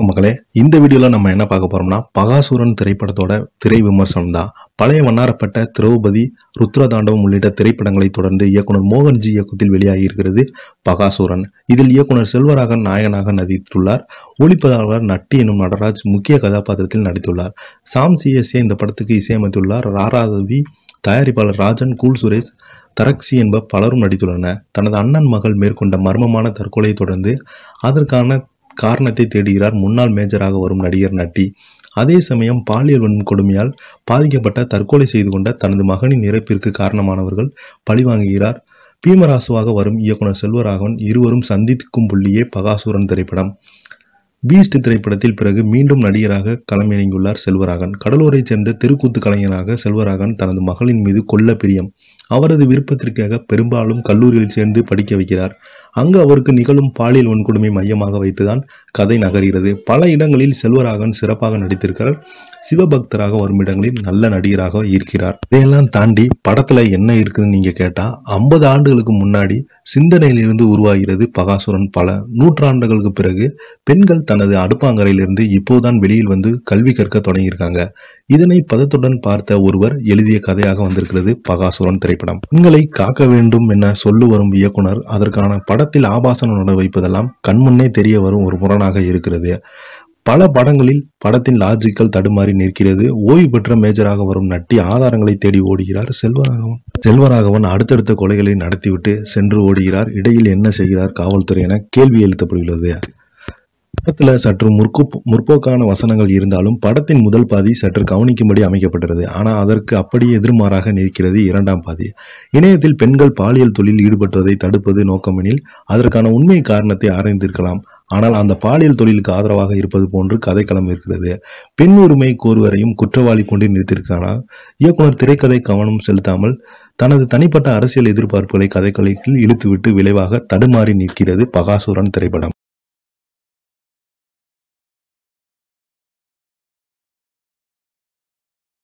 வணக்கம் மக்களே இந்த வீடியோவில் நம்ம என்ன பார்க்க போகிறோம்னா பகாசூரன் திரைப்படத்தோட திரை விமர்சனம் தான் பழைய வண்ணாரப்பட்ட திரௌபதி ருத்ரதாண்டவம் உள்ளிட்ட திரைப்படங்களை தொடர்ந்து இயக்குனர் மோகன்ஜி இயக்கத்தில் வெளியாகி இருக்கிறது பகாசூரன் இதில் இயக்குனர் செல்வராகன் நாயகனாக நடித்துள்ளார் ஒளிப்பதாளர் நட்டி எனும் நடராஜ் முக்கிய கதாபாத்திரத்தில் நடித்துள்ளார் சாம் சிஎஸ்ஏ இந்த படத்துக்கு இசையமைத்துள்ளார் ராராதவி தயாரிப்பாளர் ராஜன் கூல் சுரேஷ் தரக்சி என்ப பலரும் நடித்துள்ளனர் தனது அண்ணன் மகள் மேற்கொண்ட மர்மமான தற்கொலையை தொடர்ந்து அதற்கான காரணத்தை தேடுகிறார் முன்னாள் மேஜராக வரும் நடிகர் நட்டி அதே சமயம் பாலியல் வன்கொடுமையால் பாதிக்கப்பட்ட தற்கொலை செய்து கொண்ட தனது மகனின் இறப்பிற்கு காரணமானவர்கள் பழிவாங்குகிறார் பீமராசுவாக வரும் இயக்குனர் செல்வராகவன் இருவரும் சந்திக்கும் புள்ளியே பகாசுரன் திரைப்படம் பீஸ்ட் திரைப்படத்தில் பிறகு மீண்டும் நடிகராக களமிறங்கியுள்ளார் செல்வராகன் கடலூரைச் சேர்ந்த திருக்கூத்து கலைஞராக செல்வராகன் தனது மகளின் மீது கொல்ல பிரியம் அவரது விருப்பத்திற்காக பெரும்பாலும் கல்லூரியில் சேர்ந்து படிக்க வைக்கிறார் அங்கு அவருக்கு நிகழும் பாலியல் வன்கொடுமை மையமாக வைத்துதான் கதை நகர்கிறது பல இடங்களில் செல்வராக சிறப்பாக நடித்திருக்கிறார் சிவபக்தராக வரும் இடங்களில் நல்ல நடிகராக இருக்கிறார் இதையெல்லாம் தாண்டி படத்துல என்ன இருக்குதுன்னு நீங்க கேட்டா ஐம்பது ஆண்டுகளுக்கு முன்னாடி சிந்தனையிலிருந்து உருவாகிறது பகாசுரன் பல நூற்றாண்டுகளுக்கு பிறகு பெண்கள் தனது அடுப்பாங்கரையிலிருந்து இப்போதான் வெளியில் வந்து கல்வி கற்க தொடங்கியிருக்காங்க இதனை பதத்துடன் பார்த்த ஒருவர் எழுதிய கதையாக வந்திருக்கிறது பகாசுரன் திரைப்படம் பெண்களை காக்க வேண்டும் என சொல்லு வரும் இயக்குனர் அதற்கான படத்தில் ஆபாசம் நட வைப்பதெல்லாம் கண்முன்னே தெரிய வரும் ஒரு முரணாக இருக்கிறது பல படங்களில் படத்தின் லாஜிக்கல் தடுமாறி நிற்கிறது ஓய்வு பெற்ற மேஜராக வரும் நட்டி ஆதாரங்களை தேடி ஓடுகிறார் செல்வராகவன் செல்வராகவன் அடுத்தடுத்த கொலைகளை நடத்திவிட்டு சென்று ஓடுகிறார் இடையில் என்ன செய்கிறார் காவல்துறை என கேள்வி எழுத்தப்படுகிறது படத்தில் சற்று முற்கு முற்போக்கான வசனங்கள் இருந்தாலும் படத்தின் முதல் பாதி சற்று கவனிக்கும்படி அமைக்கப்பட்டது ஆனால் அதற்கு அப்படியே எதிர்மாறாக நிற்கிறது இரண்டாம் பாதி இணையத்தில் பெண்கள் பாலியல் தொழில் ஈடுபட்டுவதை தடுப்பது நோக்கமெனில் அதற்கான உண்மை காரணத்தை ஆராய்ந்திருக்கலாம் ஆனால் அந்த பாலியல் தொழிலுக்கு ஆதரவாக இருப்பது போன்று கதைக்களம் இருக்கிறது பெண் உரிமை கோருவரையும் குற்றவாளி கொண்டு நிறுத்திருக்கானா இயக்குனர் திரைக்கதை கவனம் செலுத்தாமல் தனது தனிப்பட்ட அரசியல் எதிர்பார்ப்புகளை கதைக்கலையில் இழுத்துவிட்டு விளைவாக தடுமாறி நிற்கிறது பகாசுரன் திரைப்படம்